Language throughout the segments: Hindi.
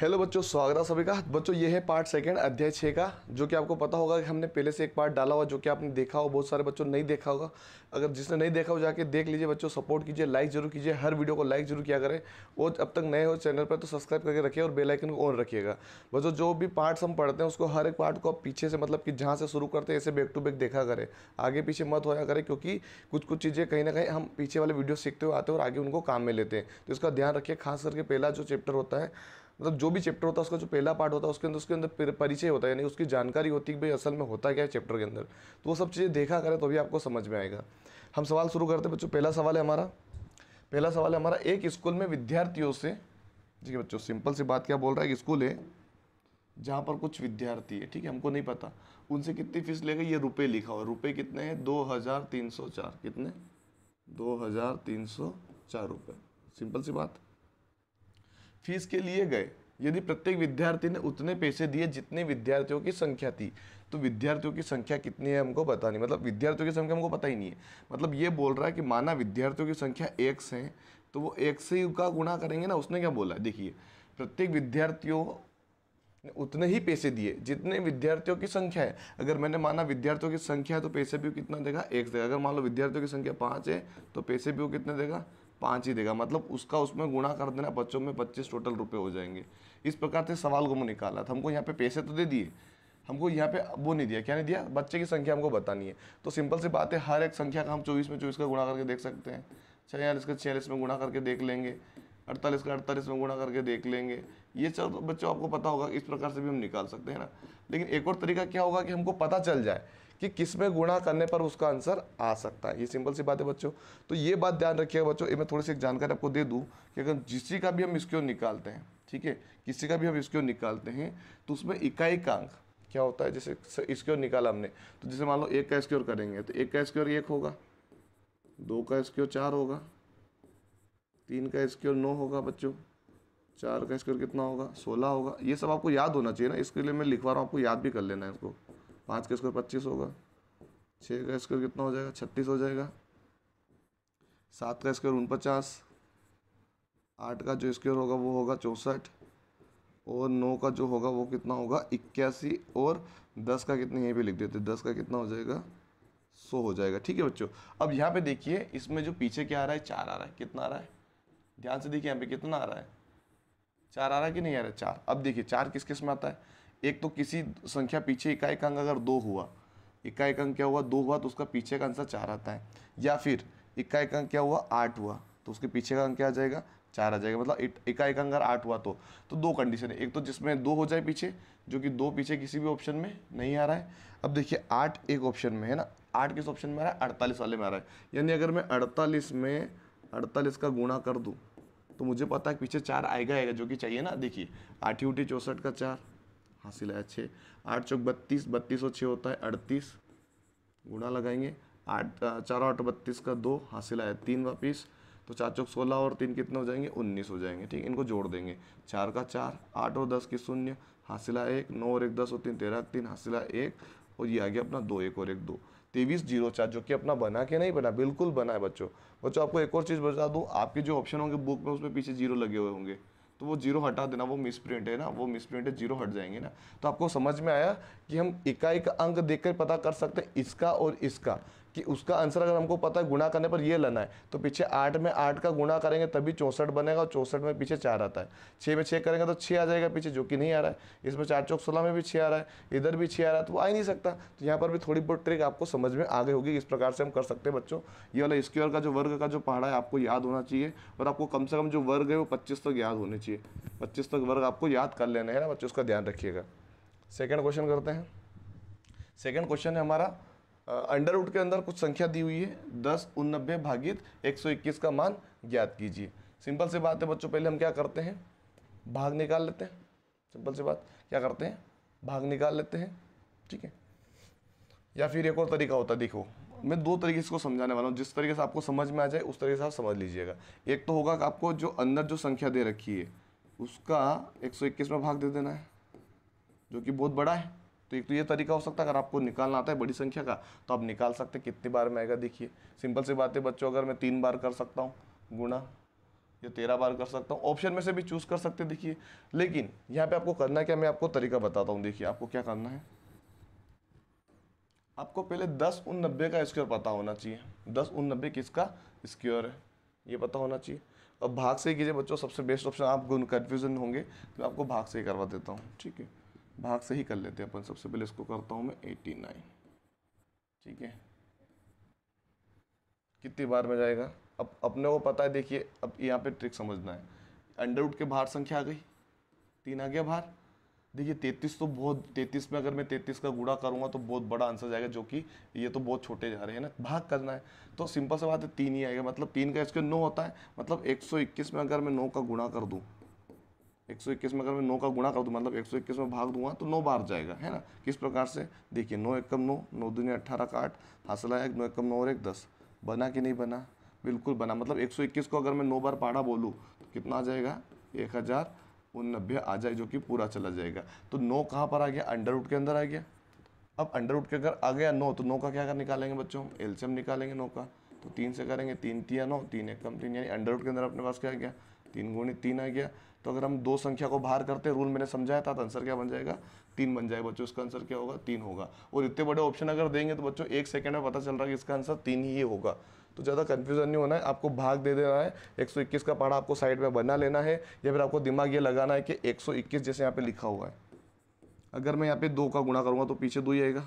हेलो बच्चों स्वागत है सभी का बच्चों ये है पार्ट सेकंड अध्याय छः का जो कि आपको पता होगा कि हमने पहले से एक पार्ट डाला हुआ जो कि आपने देखा हो बहुत सारे बच्चों नहीं देखा होगा अगर जिसने नहीं देखा हो जाके देख लीजिए बच्चों सपोर्ट कीजिए लाइक जरूर कीजिए हर वीडियो को लाइक जरूर किया करें और अब तक नए हो चैनल पर तो सब्सक्राइब करके रखिए और बेलाइकन को ऑन रखिएगा बच्चों जो भी पार्ट्स हम पढ़ते हैं उसको हर एक पार्ट को आप पीछे से मतलब कि जहाँ से शुरू करते हैं ऐसे बैक टू बैक देखा करें आगे पीछे मत होया करें क्योंकि कुछ कुछ चीज़ें कहीं ना कहीं हम पीछे वाले वीडियो सीखते हुए आते हैं और आगे उनको काम में लेते हैं तो इसका ध्यान रखिए खास करके पहला जो चैप्टर होता है मतलब जो भी चैप्टर होता है उसका जो पहला पार्ट होता है उसके अंदर उसके अंदर परिचय होता है यानी उसकी जानकारी होती है कि भाई असल में होता क्या है चैप्टर के अंदर तो वो सब चीज़ें देखा करें तो भी आपको समझ में आएगा हम सवाल शुरू करते हैं बच्चों पहला सवाल है हमारा पहला सवाल है हमारा एक स्कूल में विद्यार्थियों से ठीक है बच्चों सिंपल सी बात क्या बोल रहा है स्कूल है जहाँ पर कुछ विद्यार्थी है ठीक है हमको नहीं पता उनसे कितनी फीस ले गई ये रुपये लिखा हुआ रुपये कितने हैं दो हज़ार तीन सौ चार कितने दो हज़ार तीन सौ चार रुपये सिंपल सी बात फीस के लिए गए यदि प्रत्येक विद्यार्थी ने उतने पैसे दिए जितने विद्यार्थियों की संख्या थी तो विद्यार्थियों की संख्या कितनी है हमको पता नहीं मतलब विद्यार्थियों की संख्या हमको पता ही नहीं है मतलब ये बोल रहा है कि माना विद्यार्थियों की संख्या एक से है तो वो एक से का गुणा करेंगे ना उसने क्या बोला देखिए प्रत्येक विद्यार्थियों ने उतने ही पैसे दिए जितने विद्यार्थियों की संख्या है अगर मैंने माना विद्यार्थियों की संख्या है तो पैसे भी कितना देगा एक देगा अगर मान लो विद्यार्थियों की संख्या पाँच है तो पैसे भी वो कितने देगा पाँच ही देगा मतलब उसका उसमें गुणा कर देना बच्चों में पच्चीस टोटल रुपये हो जाएंगे इस प्रकार से सवाल को निकाला था तो हमको यहाँ पे पैसे तो दे दिए हमको यहाँ पे वो नहीं दिया क्या नहीं दिया बच्चे की संख्या हमको बतानी है तो सिंपल सी बात है हर एक संख्या का हम चौबीस में चौबीस का गुणा करके देख सकते हैं छियालीस का छियालीस में गुणा करके देख लेंगे अड़तालीस का अड़तालीस में गुणा करके देख लेंगे ये चल तो बच्चों आपको पता होगा इस प्रकार से भी हम निकाल सकते हैं ना लेकिन एक और तरीका क्या होगा कि हमको पता चल जाए कि किस में गुणा करने पर उसका आंसर आ सकता है ये सिंपल सी बात है बच्चों तो ये बात ध्यान रखिएगा बच्चों ये मैं थोड़ी सी जानकारी आपको दे दूँ कि अगर जिसी का भी हम स्क्यू निकालते हैं ठीक है किसी का भी हम स्क्यू निकालते हैं तो उसमें इकाई का अंक क्या होता है जैसे स्क्योर निकाला हमने तो जैसे मान लो एक का स्क्योर करेंगे तो एक का स्क्योर एक होगा दो का स्क्योर चार होगा तीन का स्क्योर नौ होगा बच्चों चार का स्क्योर कितना होगा सोलह होगा ये सब आपको याद होना चाहिए ना इसके लिए मैं लिखवा रहा हूँ आपको याद भी कर लेना है इसको पाँच का स्क्वायर पच्चीस होगा छः का स्क्वायर कितना हो जाएगा छत्तीस हो जाएगा सात का स्क्वायर उनपचास आठ का जो स्क्वायर होगा वो होगा चौंसठ और नौ का जो होगा वो कितना होगा इक्यासी और दस का कितने यहीं पे लिख देते दस का कितना हो जाएगा सौ हो जाएगा ठीक है बच्चों अब यहाँ पे देखिए इसमें जो पीछे क्या आ रहा है चार आ रहा है कितना आ रहा है ध्यान से देखिए यहाँ पे कितना आ रहा है चार आ रहा है कि नहीं आ रहा है चार अब देखिए चार किस किस में आता है एक तो किसी संख्या पीछे का अंक अगर दो हुआ का अंक क्या हुआ दो हुआ तो उसका पीछे का आंसर चार आता है या फिर का अंक क्या हुआ आठ हुआ तो उसके पीछे का अंक क्या आ जाएगा चार आ जाएगा मतलब इकाएक अंक अगर आठ हुआ तो तो दो कंडीशन है एक तो जिसमें दो हो जाए पीछे जो कि दो पीछे किसी भी ऑप्शन में नहीं आ रहा है अब देखिए आठ एक ऑप्शन में है ना आठ किस ऑप्शन में आ रहा है अड़तालीस वाले में आ रहा है यानी अगर मैं अड़तालीस में अड़तालीस का गुणा कर दूँ तो मुझे पता है पीछे चार आएगा आएगा जो कि चाहिए ना देखिए आठी उठी चौंसठ का चार हासिल आया छः आठ चौक बत्तीस बत्तीस और छः होता है अड़तीस गुणा लगाएंगे आठ चार आठ बत्तीस का दो हासिल आया तीन वापिस तो चार चौक सोलह और तीन कितने हो जाएंगे उन्नीस हो जाएंगे ठीक इनको जोड़ देंगे चार का चार आठ और दस की शून्य आया एक नौ और एक दस और तीन तेरह तीन हासिला एक और ये आ गया अपना दो एक और एक दो तेईस जीरो चार जो कि अपना बना के नहीं बना बिल्कुल बना है बच्चों बच्चों आपको एक और चीज़ बता दूँ आपके जो ऑप्शन होंगे बुक में उसमें पीछे जीरो लगे हुए होंगे तो वो जीरो हटा देना वो मिस प्रिंट है ना वो मिस प्रिंट है जीरो हट जाएंगे ना तो आपको समझ में आया कि हम इकाई का अंक देखकर पता कर सकते हैं इसका और इसका कि उसका आंसर अगर हमको पता है गुणा करने पर ये लेना है तो पीछे आठ में आठ का गुणा करेंगे तभी चौंसठ बनेगा और चौंसठ में पीछे चार आता है छः में छः करेंगे तो छः आ जाएगा पीछे जो कि नहीं आ रहा है इसमें चार चौक सोलह में भी छः आ रहा है इधर भी छः आ रहा है तो आ ही नहीं सकता तो यहाँ पर भी थोड़ी बहुत ट्रिक आपको समझ में आ गई होगी इस प्रकार से हम कर सकते हैं बच्चों ये वाला स्क्वेयर का जो वर्ग का जो पहाड़ा है आपको याद होना चाहिए और आपको कम से कम जो वर्ग है वो पच्चीस तक याद होने चाहिए पच्चीस तक वर्ग आपको याद कर लेना है ना बच्चों उसका ध्यान रखिएगा सेकेंड क्वेश्चन करते हैं सेकेंड क्वेश्चन है हमारा अंडर रूट के अंदर कुछ संख्या दी हुई है दस नब्बे भागित एक सौ इक्कीस का मान ज्ञात कीजिए सिंपल से बात है बच्चों पहले हम क्या करते हैं भाग निकाल लेते हैं सिंपल से बात क्या करते हैं भाग निकाल लेते हैं ठीक है या फिर एक और तरीका होता है देखो मैं दो तरीके से इसको समझाने वाला हूँ जिस तरीके से आपको समझ में आ जाए उस तरीके से आप समझ लीजिएगा एक तो होगा कि आपको जो अंदर जो संख्या दे रखी है उसका 121 में भाग दे देना है जो कि बहुत बड़ा है तो एक तो ये तरीका हो सकता है अगर आपको निकालना आता है बड़ी संख्या का तो आप निकाल सकते हैं कितनी बार में आएगा देखिए सिंपल सी बात है बच्चों अगर मैं तीन बार कर सकता हूँ गुणा या तेरह बार कर सकता हूँ ऑप्शन में से भी चूज़ कर सकते देखिए लेकिन यहाँ पे आपको करना क्या मैं आपको तरीका बताता हूँ देखिए आपको क्या करना है आपको पहले दस उन नब्बे का स्क्योर पता होना चाहिए दस उन नब्बे किसका स्क्योर है ये पता होना चाहिए अब भाग से ही कीजिए बच्चों सबसे बेस्ट ऑप्शन आप कन्फ्यूजन होंगे तो मैं आपको भाग से ही करवा देता हूँ ठीक है भाग से ही कर लेते हैं अपन सबसे पहले इसको करता हूँ मैं एटी नाइन ठीक है कितनी बार में जाएगा अब अपने को पता है देखिए अब यहाँ पे ट्रिक समझना है अंडरवुड के बाहर संख्या आ गई तीन आ गया बाहर देखिए तैतीस तो बहुत तैतीस में अगर मैं तैतीस का गुड़ा करूँगा तो बहुत बड़ा आंसर जाएगा जो कि ये तो बहुत छोटे जा रहे हैं ना भाग करना है तो सिंपल से बात है तीन ही आएगा मतलब तीन का इसके नौ होता है मतलब इक्कीस में अगर मैं नौ का गुणा कर दूँ 121 में अगर मैं नौ का गुणा कर दूँ मतलब 121 में भाग दूंगा तो नौ बार जाएगा है ना किस प्रकार से देखिए नौ एक कम नौ नौ दुनिया अट्ठारह का आठ फासला एक नौ एक कम नौ और एक दस बना कि नहीं बना बिल्कुल बना मतलब 121 को अगर मैं नौ बार पाड़ा बोलूँ तो कितना आ जाएगा एक हज़ार नब्बे आ जाए जो कि पूरा चला जाएगा तो नौ कहाँ पर आ गया अंडर रूट के अंदर आ गया अब अंडर रूट के अगर आ गया नौ तो नौ का क्या कर निकालेंगे बच्चों एल्शियम निकालेंगे नौ का तो तीन से करेंगे तीन तिया नौ तीन एक कम तीन यानी अंडर रूट के अंदर अपने पास क्या आ गया तीन गुणी तीन आ गया तो अगर हम दो संख्या को बाहर करते हैं रूल मैंने समझाया था तो आंसर क्या बन जाएगा तीन बन जाएगा बच्चों इसका आंसर क्या होगा तीन होगा और इतने बड़े ऑप्शन अगर देंगे तो बच्चों एक सेकेंड में पता चल रहा है कि इसका आंसर तीन ही होगा तो ज़्यादा कन्फ्यूजन नहीं होना है आपको भाग दे देना है 121 का पढ़ा आपको साइड में बना लेना है या फिर आपको दिमाग ये लगाना है कि 121 जैसे यहाँ पे लिखा हुआ है अगर मैं यहाँ पे दो का गुणा करूँगा तो पीछे दो ही आएगा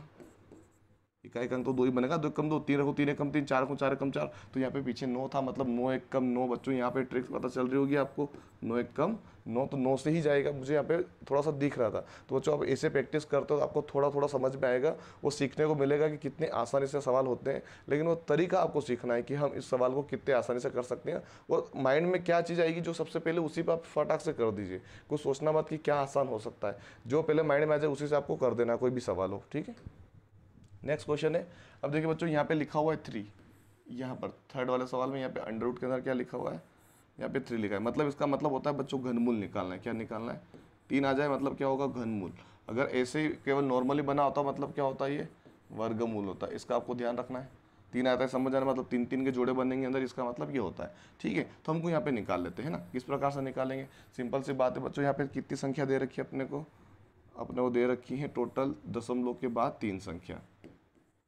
इकाई का अंक तो दो ही बनेगा दो कम दो तीन रखो तीन एक कम तीन चार रखो चार कम चार तो यहाँ पे पीछे नौ था मतलब नौ एक कम नौ बच्चों यहाँ पे ट्रिक्स पता चल रही होगी आपको नौ एक कम नौ तो नौ से ही जाएगा मुझे यहाँ पे थोड़ा सा दिख रहा था तो बच्चों आप ऐसे प्रैक्टिस करते हो तो आपको थोड़ा थोड़ा समझ में आएगा वो सीखने को मिलेगा कि कितने आसानी से सवाल होते हैं लेकिन वो तरीका आपको सीखना है कि हम इस सवाल को कितने आसानी से कर सकते हैं और माइंड में क्या चीज़ आएगी जो सबसे पहले उसी पर आप फटाक से कर दीजिए कुछ सोचना मत कि क्या आसान हो सकता है जो पहले माइंड में आ जाए उसी से आपको कर देना कोई भी सवाल हो ठीक है नेक्स्ट क्वेश्चन है अब देखिए बच्चों यहाँ पे लिखा हुआ है थ्री यहाँ पर थर्ड वाले सवाल में यहाँ पे अंडर रूट के अंदर क्या लिखा हुआ है यहाँ पे थ्री लिखा है मतलब इसका मतलब होता है बच्चों घनमूल निकालना है क्या निकालना है तीन आ जाए मतलब क्या होगा घनमूल अगर ऐसे ही केवल नॉर्मली बना होता मतलब क्या होता है ये वर्गमूल होता है इसका आपको ध्यान रखना है तीन आता है समझ आना मतलब तीन तीन के जोड़े बनेंगे अंदर इसका मतलब ये होता है ठीक है तो हमको यहाँ पे निकाल लेते हैं ना किस प्रकार से निकालेंगे सिंपल सी बात है बच्चों यहाँ पे कितनी संख्या दे रखी है अपने को अपने को दे रखी है टोटल दशमलव के बाद तीन संख्या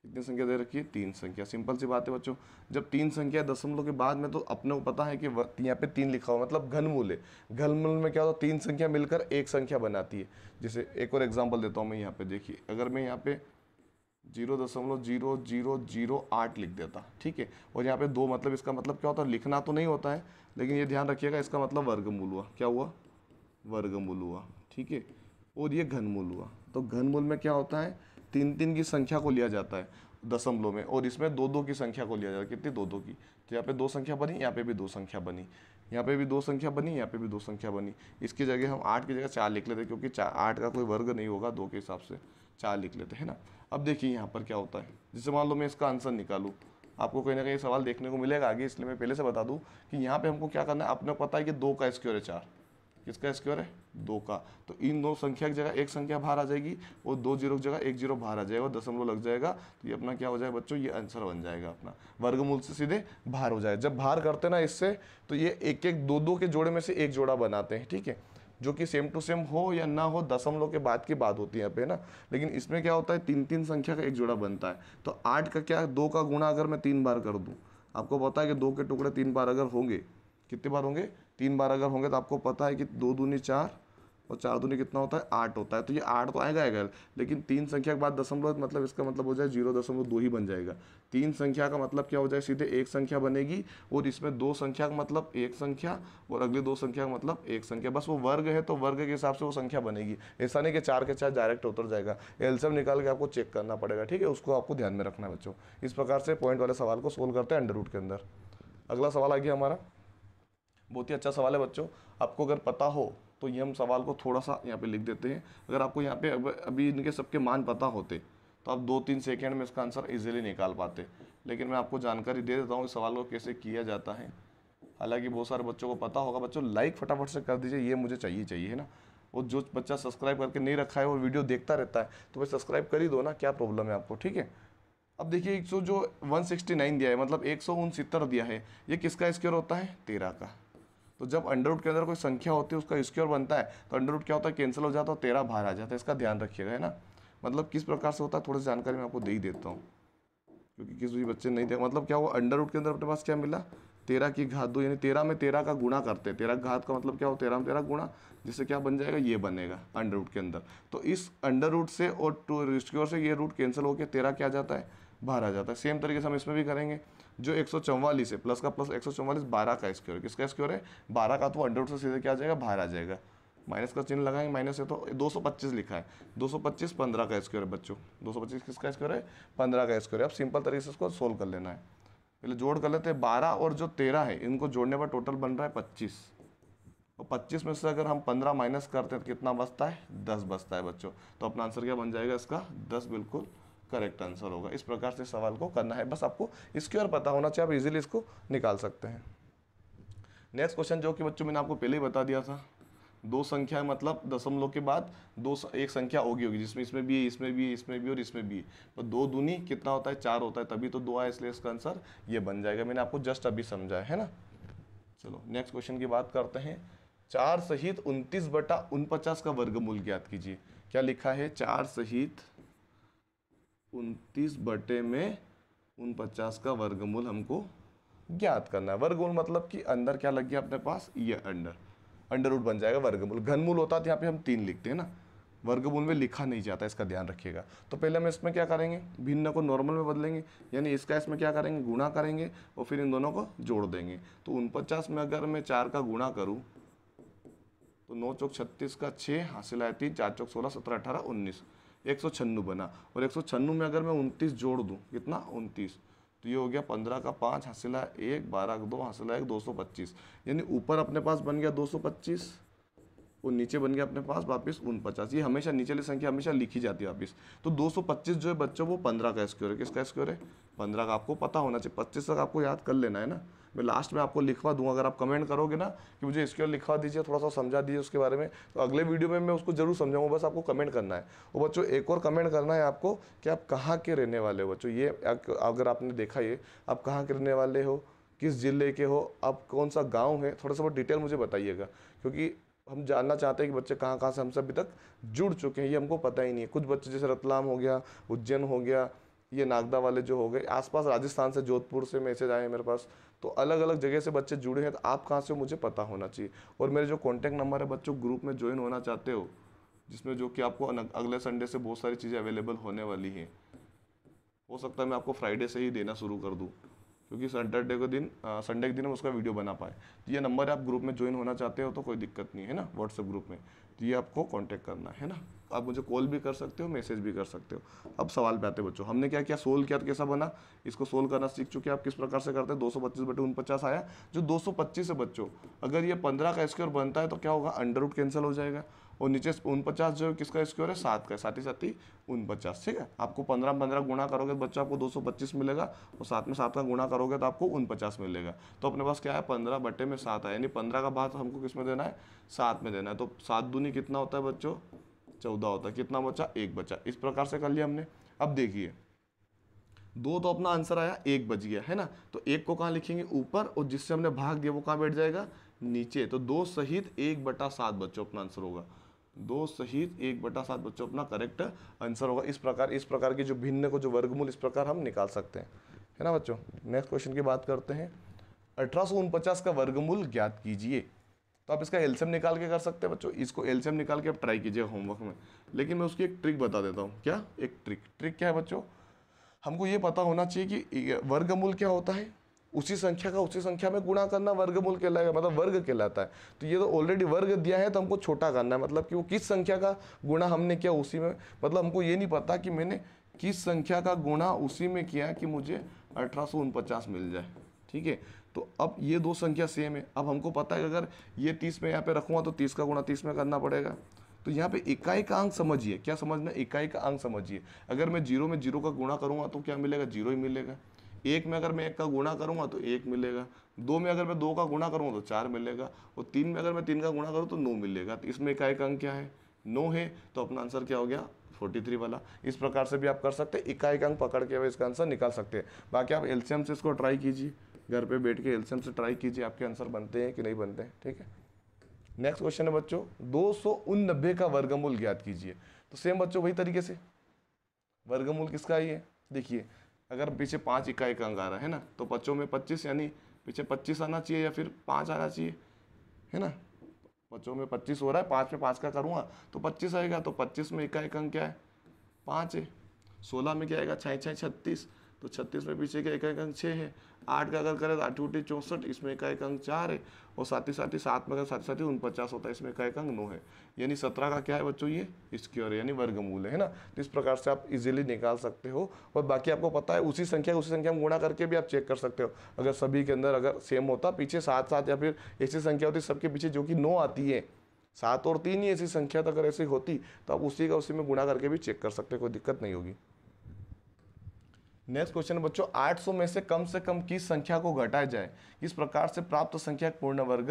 कितनी संख्या दे रखी है तीन संख्या सिंपल सी बात है बच्चों जब तीन संख्या दशमलव के बाद में तो अपने को पता है कि यहाँ पे तीन लिखा हुआ मतलब घनमूल है घनमूल में क्या होता है तीन संख्या मिलकर एक संख्या बनाती है जैसे एक और एग्जाम्पल देता हूँ मैं यहाँ पे देखिए अगर मैं यहाँ पे जीरो दशमलव जीरो जीरो जीरो आठ लिख देता ठीक है और यहाँ पे दो मतलब इसका मतलब क्या होता है लिखना तो नहीं होता है लेकिन ये ध्यान रखिएगा इसका मतलब वर्गमूल हुआ क्या हुआ वर्गमूल हुआ ठीक है और ये घनमूल हुआ तो घनमूल में क्या होता है तीन तीन की संख्या को लिया जाता है दशमलव में और इसमें दो दो की संख्या को लिया जाता है कितनी दो दो की तो यहाँ पे दो संख्या बनी यहाँ पे भी दो संख्या बनी यहाँ पे भी दो संख्या बनी यहाँ पे भी दो संख्या बनी इसकी जगह हम आठ की जगह चार लिख लेते हैं क्योंकि चार आठ का कोई वर्ग नहीं होगा दो के हिसाब से चार लिख लेते हैं ना अब देखिए यहाँ पर क्या होता है जैसे मान लो मैं इसका आंसर निकालू आपको कहीं ना कहीं सवाल देखने को मिलेगा आगे इसलिए मैं पहले से बता दूँ कि यहाँ पे हमको क्या करना है आपने पता है कि दो का स्क्योर है चार किसका स्क्वायर है दो का तो इन दो संख्या की जगह एक संख्या बाहर आ जाएगी और दो जीरो की जगह एक जीरो बाहर आ जाएगा दशमलव लग जाएगा तो ये अपना क्या हो जाएगा बच्चों ये आंसर बन जाएगा अपना वर्गमूल से सीधे बाहर हो जाएगा जब बाहर करते ना इससे तो ये एक एक दो दो के जोड़े में से एक जोड़ा बनाते हैं ठीक है जो कि सेम टू सेम हो या ना हो दशमलव के बाद की बात होती है पे ना लेकिन इसमें क्या होता है तीन तीन संख्या का एक जोड़ा बनता है तो आठ का क्या दो का गुणा अगर मैं तीन बार कर दूँ आपको पता है कि दो के टुकड़े तीन बार अगर होंगे कितने बार होंगे तीन बार अगर होंगे तो आपको पता है कि दो दूनी चार और चार दूनी कितना होता है आठ होता है तो ये आठ तो आएगा आएगा लेकिन तीन संख्या के बाद दशमलव मतलब इसका मतलब हो जाए जीरो दशमलव दो ही बन जाएगा तीन संख्या का मतलब क्या हो जाए सीधे एक संख्या बनेगी और इसमें दो संख्या का मतलब एक संख्या और अगली दो संख्या का मतलब एक संख्या बस वो वर्ग है तो वर्ग के हिसाब से वो संख्या बनेगी ऐसा नहीं कि चार के चार डायरेक्ट उतर जाएगा एल्सम निकाल के आपको चेक करना पड़ेगा ठीक है उसको आपको ध्यान में रखना है बच्चों इस प्रकार से पॉइंट वाले सवाल को सोल्व करते हैं अंडर रूट के अंदर अगला सवाल आ गया हमारा बहुत ही अच्छा सवाल है बच्चों आपको अगर पता हो तो ये हम सवाल को थोड़ा सा यहाँ पे लिख देते हैं अगर आपको यहाँ पे अभी इनके सबके मान पता होते तो आप दो तीन सेकेंड में इसका आंसर ईजिली निकाल पाते लेकिन मैं आपको जानकारी दे देता हूँ इस सवाल को कैसे किया जाता है हालांकि बहुत सारे बच्चों को पता होगा बच्चों लाइक फटाफट से कर दीजिए ये मुझे चाहिए चाहिए है ना और जो बच्चा सब्सक्राइब करके नहीं रखा है और वीडियो देखता रहता है तो भाई सब्सक्राइब कर ही दो ना क्या प्रॉब्लम है आपको ठीक है अब देखिए एक सौ जो 169 दिया है मतलब एक दिया है ये किसका स्क्वेयर होता है तेरह का तो जब अंडरवुड के अंदर कोई संख्या होती है उसका स्क्योर बनता है तो अंडरवुड क्या होता है कैंसिल हो जाता है तेरह बाहर आ जाता है इसका ध्यान रखिएगा है ना मतलब किस प्रकार से होता है थोड़ी जानकारी मैं आपको दे ही देता हूँ क्योंकि किसी भी बच्चे नहीं देखा मतलब क्या हुआ अंडरवुड के अंदर अपने पास क्या मिला तेरह की घात दो यानी तेरह में तेरह का गुणा करते हैं तेरह घात का मतलब क्या हो तेरह में तेरह गुणा जिससे क्या बन जाएगा ये बनेगा अंडर रूट के अंदर तो इस अंडर रूट से और टू रिस्क्योर से ये रूट कैंसिल होकर तेरह क्या जाता है बाहर आ जाता है सेम तरीके से हम इसमें भी करेंगे जो एक है प्लस का प्लस एक सौ बारह का स्क्योर किसका स्क्योर है बारह का तो अंडर से सीधे क्या आ जाएगा बाहर आ जाएगा माइनस का चिन्ह लगाएंगे माइनस है तो 225 लिखा है 225 15 का स्क्वायर है बच्चों 225 किसका स्क्वायर है 15 का स्क्वायर है अब सिंपल तरीके से इसको सोल्व कर लेना है पहले जोड़ कर लेते हैं 12 और जो 13 है इनको जोड़ने पर टोटल बन रहा है 25 और 25 में से अगर हम 15 माइनस करते हैं तो कितना बचता है 10 बचता है बच्चों तो अपना आंसर क्या बन जाएगा इसका दस बिल्कुल करेक्ट आंसर होगा इस प्रकार से सवाल को करना है बस आपको इसकी और पता होना चाहिए आप इजीली इसको निकाल सकते हैं नेक्स्ट क्वेश्चन जो कि बच्चों मैंने आपको पहले ही बता दिया था दो संख्या मतलब दशमलव के बाद दो एक संख्या होगी होगी जिसमें इसमें भी है इसमें भी है इसमें भी और इसमें भी है दो दूनी कितना होता है चार होता है तभी तो दो आए इसलिए इसका आंसर ये बन जाएगा मैंने आपको जस्ट अभी समझाया है ना चलो नेक्स्ट क्वेश्चन की बात करते हैं चार सहित उनतीस बटा उनपचास का वर्गमूल ज्ञात कीजिए क्या लिखा है चार सहित उनतीस बटे में उन पचास का वर्गमूल हमको ज्ञात करना है वर्गमूल मतलब कि अंदर क्या लग गया अपने पास ये अंडर अंडर रूट बन जाएगा वर्गमूल घनमूल होता तो यहाँ पे हम तीन लिखते हैं ना वर्गमूल में लिखा नहीं जाता इसका ध्यान रखिएगा तो पहले हम इसमें क्या करेंगे भिन्न को नॉर्मल में बदलेंगे यानी इसका इसमें क्या करेंगे गुणा करेंगे और फिर इन दोनों को जोड़ देंगे तो पचास में अगर मैं चार का गुणा करूँ तो नौ चौक छत्तीस का छः हासिल आए तीन चार चौक सोलह सत्रह अठारह उन्नीस एक बना और एक में अगर मैं उनतीस जोड़ दूँ कितना उनतीस तो ये हो गया पंद्रह का पाँच हंसिला एक बारह का दो हंसिला एक दो सौ पच्चीस यानी ऊपर अपने पास बन गया दो सौ पच्चीस वो नीचे बन गया अपने पास वापस पचास ये हमेशा नीचे वाली संख्या हमेशा लिखी जाती है वापस तो 225 जो है बच्चों वो 15 का स्क्योर है किसका स्क्योर है 15 का आपको पता होना चाहिए 25 तक आपको याद कर लेना है ना मैं लास्ट में आपको लिखवा दूँ अगर आप कमेंट करोगे ना कि मुझे इसके लिए लिखवा दीजिए थोड़ा सा समझा दीजिए उसके बारे में तो अगले वीडियो में मैं उसको जरूर समझाऊँगा बस आपको कमेंट करना है वो बच्चों एक और कमेंट करना है आपको कि आप कहाँ के रहने वाले हो बच्चों ये अगर आपने देखा ये आप कहाँ के रहने वाले हो किस ज़िले के हो आप कौन सा गाँव है थोड़ा सा बहुत डिटेल मुझे बताइएगा क्योंकि हम जानना चाहते हैं कि बच्चे कहाँ कहाँ से हमसे अभी तक जुड़ चुके हैं ये हमको पता ही नहीं है कुछ बच्चे जैसे रतलाम हो गया उज्जैन हो गया ये नागदा वाले जो हो गए आसपास राजस्थान से जोधपुर से मैसेज आए हैं मेरे पास तो अलग अलग जगह से बच्चे जुड़े हैं तो आप कहाँ से मुझे पता होना चाहिए और मेरे जो कॉन्टैक्ट नंबर है बच्चों ग्रुप में ज्वाइन होना चाहते हो जिसमें जो कि आपको अगले संडे से बहुत सारी चीज़ें अवेलेबल होने वाली हैं हो सकता है मैं आपको फ्राइडे से ही देना शुरू कर दूँ क्योंकि सैटरडे के दिन संडे के दिन हम उसका वीडियो बना पाए तो ये नंबर आप ग्रुप में ज्वाइन होना चाहते हो तो कोई दिक्कत नहीं है ना व्हाट्सएप ग्रुप में तो ये आपको कॉन्टैक्ट करना है ना आप मुझे कॉल भी कर सकते हो मैसेज भी कर सकते हो अब सवाल पे आते बच्चों हमने क्या किया सोल्व किया तो कैसा बना इसको सोल्व करना सीख चुके आप किस प्रकार से करते हैं दो सौ पच्चीस बटे उन पचास आया जो दो सौ पच्चीस है बच्चों अगर ये पंद्रह का स्क्योर बनता है तो क्या होगा अंडर रूट कैंसिल हो जाएगा और नीचे उन पचास जो है किसका स्क्योर है सात का साथ ही साथ ही उनपचास ठीक है आपको पंद्रह पंद्रह गुणा करोगे तो बच्चों आपको दो सौ पच्चीस मिलेगा और साथ में सात का गुणा करोगे तो आपको उन पचास मिलेगा तो अपने पास क्या है पंद्रह बटे में सात है यानी पंद्रह का भाग हमको किस में देना है सात में देना है तो सात दूनी कितना होता है बच्चों चौदह होता कितना बचा एक बचा इस प्रकार से कर लिया हमने अब देखिए दो तो अपना आंसर आया एक बच गया है ना तो एक को कहाँ लिखेंगे ऊपर और जिससे हमने भाग दिया वो कहाँ बैठ जाएगा नीचे तो दो सहित एक बटा सात बच्चों अपना आंसर होगा दो सहित एक बटा सात बच्चों अपना करेक्ट आंसर होगा इस प्रकार इस प्रकार के जो भिन्न को जो वर्गमूल इस प्रकार हम निकाल सकते हैं है ना बच्चों नेक्स्ट क्वेश्चन की बात करते हैं अठारह का वर्गमूल ज्ञात कीजिए तो आप इसका एल्शियम निकाल के कर सकते हैं बच्चों इसको एल्शियम निकाल के आप ट्राई कीजिए होमवर्क में लेकिन मैं उसकी एक ट्रिक बता देता हूँ क्या एक ट्रिक ट्रिक क्या है बच्चों हमको ये पता होना चाहिए कि वर्गमूल क्या होता है उसी संख्या का उसी संख्या में गुणा करना वर्गमूल कहलाएगा मतलब वर्ग कहलाता है तो ये तो ऑलरेडी वर्ग दिया है तो हमको छोटा करना है मतलब कि वो किस संख्या का गुणा हमने किया उसी में मतलब हमको ये नहीं पता कि मैंने किस संख्या का गुणा उसी में किया कि मुझे अठारह मिल जाए ठीक है तो अब ये दो संख्या सेम है अब हमको पता है अगर ये तीस में यहाँ पे रखूँगा तो तीस का गुणा तीस में करना पड़ेगा तो यहाँ पे इकाई का अंक समझिए क्या समझना इकाई का अंक समझिए अगर मैं जीरो में जीरो का गुणा करूँगा तो क्या मिलेगा जीरो ही मिलेगा एक में अगर मैं एक का गुणा करूँगा तो एक मिलेगा दो में अगर मैं दो का गुणा करूँगा तो चार मिलेगा और तीन में अगर मैं तीन का गुणा करूँ तो नौ मिलेगा तो इसमें इकाई का अंक क्या है नौ है तो अपना आंसर क्या हो गया 43 वाला इस प्रकार से भी आप कर सकते हैं इकाई का अंक पकड़ के इसका आंसर निकाल सकते हैं बाकी आप एलसीएम से इसको ट्राई कीजिए घर पे बैठ के एल्सियम से ट्राई कीजिए आपके आंसर बनते हैं कि नहीं बनते हैं ठीक है नेक्स्ट क्वेश्चन है बच्चों दो सौ नब्बे का वर्गमूल ज्ञात कीजिए तो सेम बच्चों वही तरीके से वर्गमूल किसका ही है देखिए अगर पीछे पाँच इकाई का अंग आ रहा है ना तो बच्चों में पच्चीस यानी पीछे पच्चीस आना चाहिए या फिर पाँच आना चाहिए है ना बच्चों में पच्चीस हो रहा है पाँच में पाँच का करूँगा तो पच्चीस आएगा तो पच्चीस में इकाई का अंग क्या है पाँच है सोलह में क्या आएगा छः छः छत्तीस तो छत्तीस में पीछे का एकाएक अंक छः है आठ का अगर करें तो आठ उठी चौंसठ इसमें एकाएक अंक चार है और साथ ही साथ ही सात में अगर साथ ही साथ ही उनपचास होता है इसमें एकाएक अंक नौ है यानी सत्रह का क्या है बच्चों ये स्क्योर यानी वर्गमूल है ना तो इस प्रकार से आप इजीली निकाल सकते हो और बाकी आपको पता है उसी संख्या उसी संख्या में गुणा करके भी आप चेक कर सकते हो अगर सभी के अंदर अगर सेम होता पीछे सात सात या फिर ऐसी संख्या होती सबके पीछे जो कि नौ आती है सात और तीन ही ऐसी संख्या अगर ऐसी होती तो आप उसी का उसी में गुणा करके भी चेक कर सकते कोई दिक्कत नहीं होगी नेक्स्ट क्वेश्चन है बच्चों 800 में से कम से कम किस संख्या को घटाया जाए किस प्रकार से प्राप्त संख्या पूर्ण वर्ग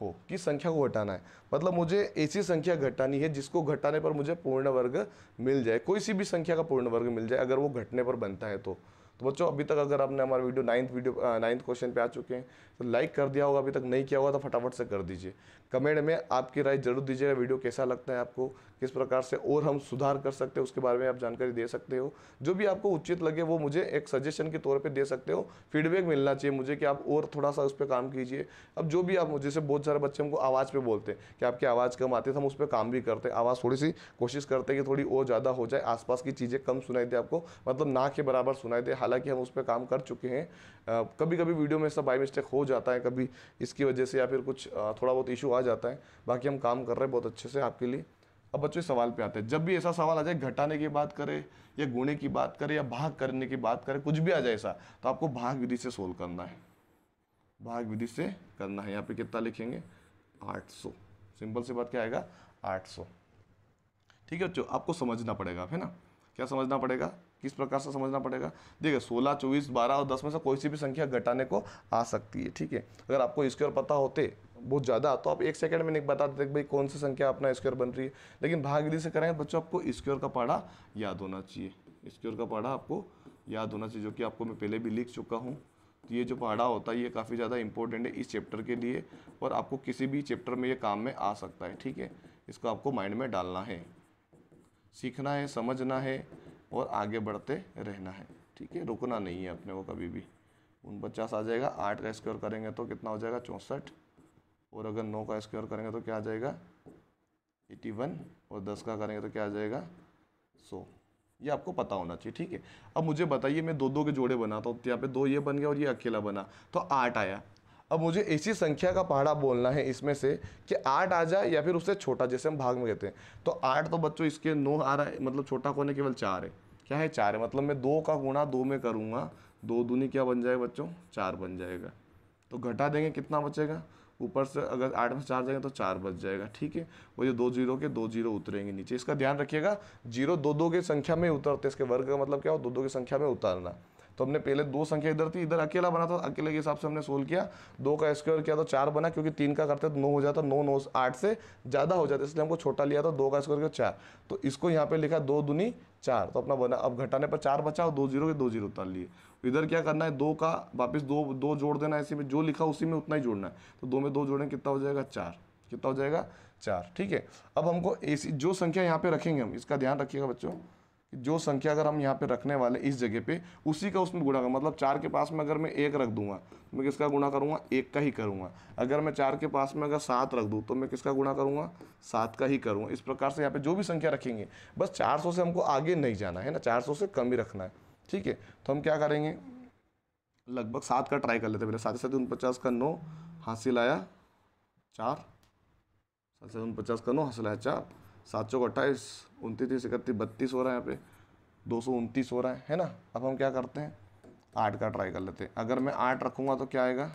हो किस संख्या को घटाना है मतलब मुझे ऐसी संख्या घटानी है जिसको घटाने पर मुझे पूर्ण वर्ग मिल जाए कोई सी भी संख्या का पूर्ण वर्ग मिल जाए अगर वो घटने पर बनता है तो तो बच्चों अभी तक अगर आपने हमारा video ninth video ninth question पे आ चुके हैं तो लाइक कर दिया होगा अभी तक नहीं किया होगा तो फटाफट से कर दीजिए कमेंट में आपकी राय जरूर दीजिएगा वीडियो कैसा लगता है आपको किस प्रकार से और हम सुधार कर सकते हैं उसके बारे में आप जानकारी दे सकते हो जो भी आपको उचित लगे वो मुझे एक सजेशन के तौर पे दे सकते हो फीडबैक मिलना चाहिए मुझे कि आप और थोड़ा सा उस पर काम कीजिए अब जो भी आप मुझे से बहुत सारे बच्चे हमको आवाज़ पर बोलते हैं कि आपकी आवाज़ कम आती है तो हम उस पर काम भी करते हैं आवाज़ थोड़ी सी कोशिश करते हैं कि थोड़ी और ज़्यादा हो जाए आसपास की चीज़ें कम सुनाई दे आपको मतलब ना के बराबर सुनाई दे हालांकि हम उस पर काम कर चुके हैं कभी कभी वीडियो में सब बाई मिस्टेक हो जाता है कभी इसकी वजह से या फिर कुछ थोड़ा बहुत इशू आ जाता है बाकी हम काम कर रहे हैं बहुत अच्छे से आपके लिए अब बच्चों सवाल पे आते हैं जब भी ऐसा सवाल आ जाए घटाने की बात करें या गुणे की बात करें या भाग करने की बात करें कुछ भी आ जाए ऐसा तो आपको भाग विधि से सोल्व करना है भाग विधि से करना है यहाँ पे कितना लिखेंगे 800 सिंपल से बात क्या आएगा 800 ठीक है बच्चों आपको समझना पड़ेगा है ना क्या समझना पड़ेगा किस प्रकार से समझना पड़ेगा देखिए सोलह चौबीस बारह और दस में से कोई सी भी संख्या घटाने को आ सकती है ठीक है अगर आपको स्क्वायर पता होते बहुत ज़्यादा तो आप एक सेकंड में नहीं बता देते भाई कौन सी संख्या अपना स्क्वायर बन रही है लेकिन भागीदारी से करेंगे तो बच्चों आपको स्क्योर का पाढ़ा याद होना चाहिए स्क्योर का पाढ़ा आपको याद होना चाहिए जो कि आपको मैं पहले भी लिख चुका हूँ तो ये जो पढ़ा होता है ये काफ़ी ज़्यादा इंपॉर्टेंट है इस चैप्टर के लिए और आपको किसी भी चैप्टर में ये काम में आ सकता है ठीक है इसको आपको माइंड में डालना है सीखना है समझना है और आगे बढ़ते रहना है ठीक है रुकना नहीं है अपने को कभी भी उन पचास आ जाएगा आठ का स्क्योर करेंगे तो कितना हो जाएगा चौंसठ और अगर नौ का स्क्योर करेंगे तो क्या आ जाएगा एटी वन और दस का करेंगे तो क्या आ जाएगा सौ ये आपको पता होना चाहिए ठीक है अब मुझे बताइए मैं दो दो के जोड़े बनाता हूँ तो यहाँ पे दो ये बन गया और ये अकेला बना तो आठ आया अब मुझे इसी संख्या का पहाड़ा बोलना है इसमें से कि आठ आ जाए या फिर उससे छोटा जैसे हम भाग में कहते हैं तो आठ तो बच्चों इसके नौ आ रहा है मतलब छोटा होने केवल चार है क्या है चार है मतलब मैं दो का गुणा दो में करूँगा दो दूनी क्या बन जाएगा बच्चों चार बन जाएगा तो घटा देंगे कितना बचेगा ऊपर से अगर आठ में चार जाएंगे तो चार बच जाएगा ठीक है वो ये दो जीरो के दो जीरो उतरेंगे नीचे इसका ध्यान रखिएगा जीरो दो दो की संख्या में उतरते इसके वर्ग का मतलब क्या हो दो दो की संख्या में उतारना तो हमने पहले दो संख्या इधर थी इधर अकेला बना था अकेले के हिसाब से हमने सोल्व किया दो का स्क्वायर किया तो चार बना क्योंकि तीन का करते तो नौ हो जाता नौ नौ आठ से ज़्यादा हो जाता इसलिए हमको छोटा लिया था दो का स्क्वायर किया चार तो इसको यहाँ पे लिखा दो दुनी चार तो अपना बना अब घटाने पर चार बचा और दो जीरो के दो जीरो उतार लिए इधर क्या करना है दो का वापस दो दो जोड़ देना है इसी में जो लिखा उसी में उतना ही जोड़ना है तो दो में दो जोड़ें कितना हो जाएगा चार कितना हो जाएगा चार ठीक है अब हमको ऐसी जो संख्या यहाँ पे रखेंगे हम इसका ध्यान रखिएगा बच्चों जो संख्या अगर हम यहाँ पे रखने वाले इस जगह पे उसी का उसमें गुणा कर मतलब चार के पास में अगर मैं एक रख दूंगा तो मैं किसका गुणा करूँगा एक का ही करूँगा अगर मैं चार के पास में अगर सात रख दूँ तो मैं किसका गुणा करूँगा सात का ही करूँगा इस प्रकार से यहाँ पे जो भी संख्या रखेंगे बस चार सौ से हमको आगे नहीं जाना है ना चार सौ से कम ही रखना है ठीक है तो हम क्या करेंगे लगभग सात का ट्राई कर लेते हैं पहले सात सात उनपचास का नौ हासिल आया चार सात सात उनपचास का नौ हासिल आया चार सात सौ अट्ठाईस उनतीस इकतीस बत्तीस हो रहा है यहाँ पे दो सौ उनतीस हो रहा है है ना अब हम क्या करते हैं आठ का ट्राई कर लेते हैं अगर मैं आठ रखूँगा तो क्या आएगा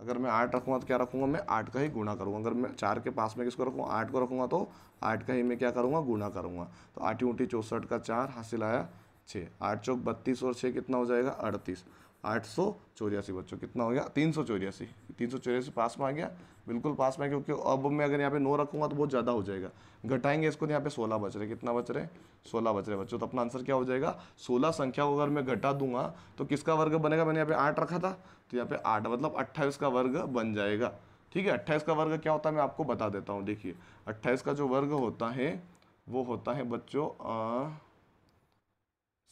अगर मैं आठ रखूँगा तो क्या रखूँगा मैं आठ का ही गुणा करूँगा अगर मैं चार के पास में किसको रखूँगा आठ को रखूँगा तो आठ का ही मैं क्या करूँगा गुणा करूँगा तो आठी उठी चौंसठ का चार हासिल आया छः आठ चौक बत्तीस और छः कितना हो जाएगा अड़तीस आठ सौ चौरासी बच्चों कितना हो गया तीन सौ चौरासी तीन सौ चौरासी पास में आ गया बिल्कुल पास में क्योंकि अब मैं अगर यहाँ पे नौ रखूँगा तो बहुत ज़्यादा हो जाएगा घटाएंगे इसको तो यहाँ पे सोलह बच रहे कितना बच रहे सोलह बच रहे बच्चों तो अपना आंसर क्या हो जाएगा सोलह संख्या को अगर मैं घटा दूंगा तो किसका वर्ग बनेगा मैंने यहाँ पे आठ रखा था तो यहाँ पे आठ मतलब अट्ठाईस का वर्ग बन जाएगा ठीक है अट्ठाईस का वर्ग क्या होता है मैं आपको बता देता हूँ देखिए अट्ठाईस का जो वर्ग होता है वो होता है बच्चों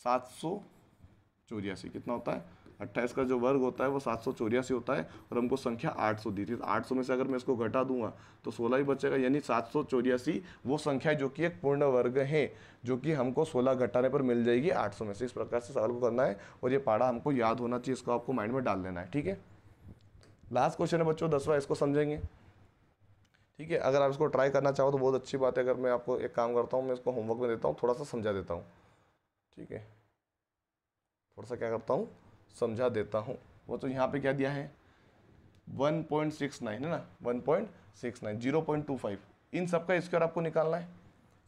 सात सौ चौरियासी कितना होता है अट्ठाईस का जो वर्ग होता है वो सात सौ चौरासी होता है और हमको संख्या आठ सौ दी थी तो आठ सौ में से अगर मैं इसको घटा दूंगा तो सोलह ही बचेगा यानी सात सौ चौरासी वो संख्या जो कि एक पूर्ण वर्ग है जो कि हमको सोलह घटाने पर मिल जाएगी आठ सौ में से इस प्रकार से सवाल को करना है और ये पाड़ा हमको याद होना चाहिए इसको आपको माइंड में डाल लेना है ठीक है लास्ट क्वेश्चन है बच्चों दसवा इसको समझेंगे ठीक है अगर आप इसको ट्राई करना चाहो तो बहुत अच्छी बात है अगर मैं आपको एक काम करता हूँ मैं इसको होमवर्क में देता हूँ थोड़ा सा समझा देता हूँ ठीक है थोड़ा सा क्या करता हूँ समझा देता हूँ वो तो यहाँ पे क्या दिया है 1.69 है ना 1.69 पॉइंट इन सब का स्क्योर आपको निकालना है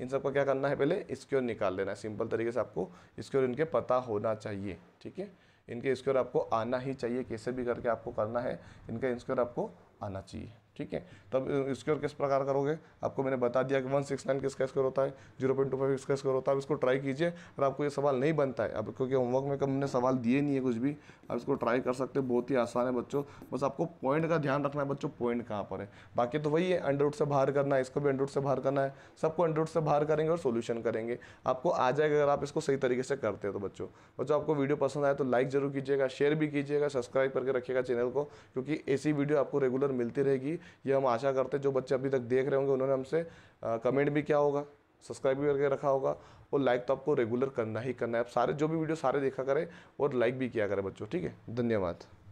इन सब का क्या करना है पहले स्क्योर निकाल लेना है सिंपल तरीके से आपको स्क्योर इनके पता होना चाहिए ठीक है इनके स्क्योर आपको आना ही चाहिए कैसे भी करके आपको करना है इनका स्क्योर आपको आना चाहिए ठीक है तब स्क्योर किस प्रकार करोगे आपको मैंने बता दिया कि वन सिक्स नाइन किसका स्क्योर होता है जीरो पॉइंट टू फाइव किसका स्क्योर होता है इसको ट्राई कीजिए और आपको ये सवाल नहीं बनता है अब क्योंकि होमवर्क में कम हमने सवाल दिए नहीं है कुछ भी आप इसको ट्राई कर सकते हो बहुत ही आसान है बच्चों बस आपको पॉइंट का ध्यान रखना है बच्चों पॉइंट कहाँ पर है बाकी तो वही है अंडरवुड से बाहर करना है इसको भी अंडरवुड से बाहर करना है सबको अंडरवुड से बाहर करेंगे और सोल्यूशन करेंगे आपको आ जाएगा अगर आप इसको सही तरीके से करते हैं तो बच्चों बच्चों आपको वीडियो पसंद आए तो लाइक जरूर कीजिएगा शेयर भी कीजिएगा सब्सक्राइब करके रखिएगा चैनल को क्योंकि ऐसी वीडियो आपको रेगुलर मिलती रहेगी ये हम आशा करते हैं जो बच्चे अभी तक देख रहे होंगे उन्होंने हमसे कमेंट भी क्या होगा सब्सक्राइब भी करके रखा होगा और लाइक तो आपको रेगुलर करना ही करना है आप सारे जो भी वीडियो सारे देखा करें और लाइक भी किया करें बच्चों ठीक है धन्यवाद